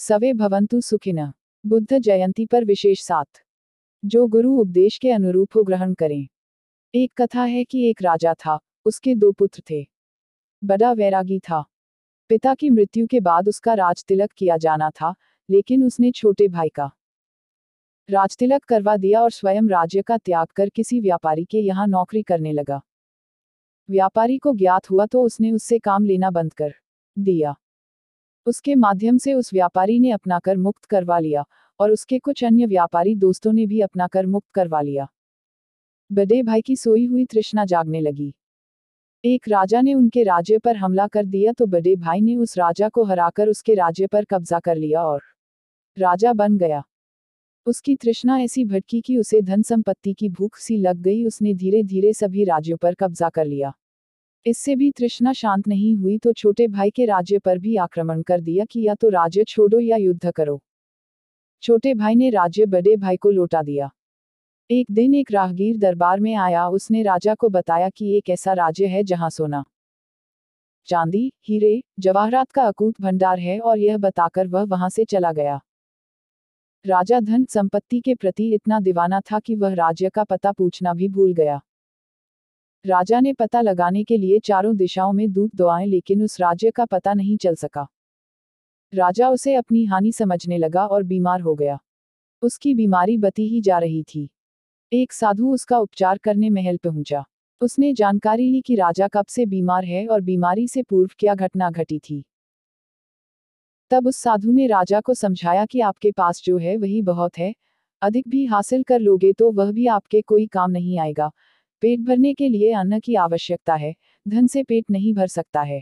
सवे भवंतु सुखिन बुद्ध जयंती पर विशेष साथ जो गुरु उपदेश के अनुरूप हो ग्रहण करें एक कथा है कि एक राजा था उसके दो पुत्र थे बड़ा वैरागी था पिता की मृत्यु के बाद उसका राजतिलक किया जाना था लेकिन उसने छोटे भाई का राजतिलक करवा दिया और स्वयं राज्य का त्याग कर किसी व्यापारी के यहाँ नौकरी करने लगा व्यापारी को ज्ञात हुआ तो उसने उससे काम लेना बंद कर दिया उसके माध्यम से उस व्यापारी ने अपना कर मुक्त करवा लिया और उसके कुछ अन्य व्यापारी दोस्तों ने भी अपना कर मुक्त करवा लिया बड़े भाई की सोई हुई तृष्णा जागने लगी एक राजा ने उनके राज्य पर हमला कर दिया तो बड़े भाई ने उस राजा को हराकर उसके राज्य पर कब्जा कर लिया और राजा बन गया उसकी तृष्णा ऐसी भटकी कि उसे धन संपत्ति की भूख सी लग गई उसने धीरे धीरे सभी राज्यों पर कब्जा कर लिया इससे भी तृष्णा शांत नहीं हुई तो छोटे भाई के राज्य पर भी आक्रमण कर दिया कि या तो राज्य छोड़ो या युद्ध करो छोटे भाई ने राज्य बड़े भाई को लौटा दिया एक दिन एक राहगीर दरबार में आया उसने राजा को बताया कि एक ऐसा राज्य है जहां सोना चांदी हीरे जवाहरात का अकूत भंडार है और यह बताकर वह वहां से चला गया राजा धन संपत्ति के प्रति इतना दीवाना था कि वह राज्य का पता पूछना भी भूल गया राजा ने पता लगाने के लिए चारों दिशाओं में दूत दुआए लेकिन उस राज्य का पता नहीं चल सका राजा उसे अपनी हानि समझने लगा और बीमार हो गया उसकी बीमारी बती ही जा रही थी एक साधु उसका उपचार करने महल पहुंचा उसने जानकारी ली कि राजा कब से बीमार है और बीमारी से पूर्व क्या घटना घटी थी तब उस साधु ने राजा को समझाया कि आपके पास जो है वही बहुत है अधिक भी हासिल कर लोगे तो वह भी आपके कोई काम नहीं आएगा पेट भरने के लिए अन्न की आवश्यकता है धन से पेट नहीं भर सकता है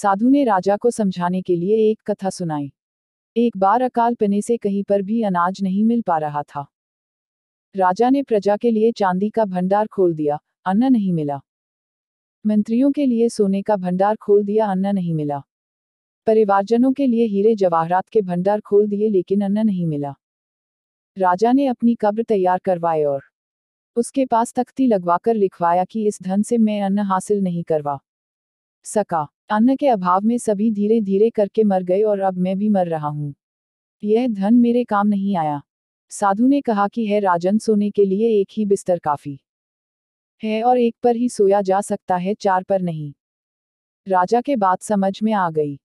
साधु ने राजा को समझाने के लिए एक कथा सुनाई एक बार अकाल पने से कहीं पर भी अनाज नहीं मिल पा रहा था राजा ने प्रजा के लिए चांदी का भंडार खोल दिया अन्न नहीं मिला मंत्रियों के लिए सोने का भंडार खोल दिया अन्न नहीं मिला परिवारजनों के लिए हीरे जवाहरात के भंडार खोल दिए लेकिन अन्न नहीं मिला राजा ने अपनी कब्र तैयार करवाए और उसके पास तख्ती लगवाकर लिखवाया कि इस धन से मैं अन्न हासिल नहीं करवा सका अन्न के अभाव में सभी धीरे धीरे करके मर गए और अब मैं भी मर रहा हूँ यह धन मेरे काम नहीं आया साधु ने कहा कि है राजन सोने के लिए एक ही बिस्तर काफी है और एक पर ही सोया जा सकता है चार पर नहीं राजा के बात समझ में आ गई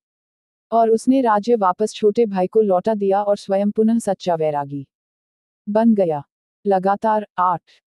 और उसने राज्य वापस छोटे भाई को लौटा दिया और स्वयं पुनः सच्चा वैरागी बन गया लगातार आठ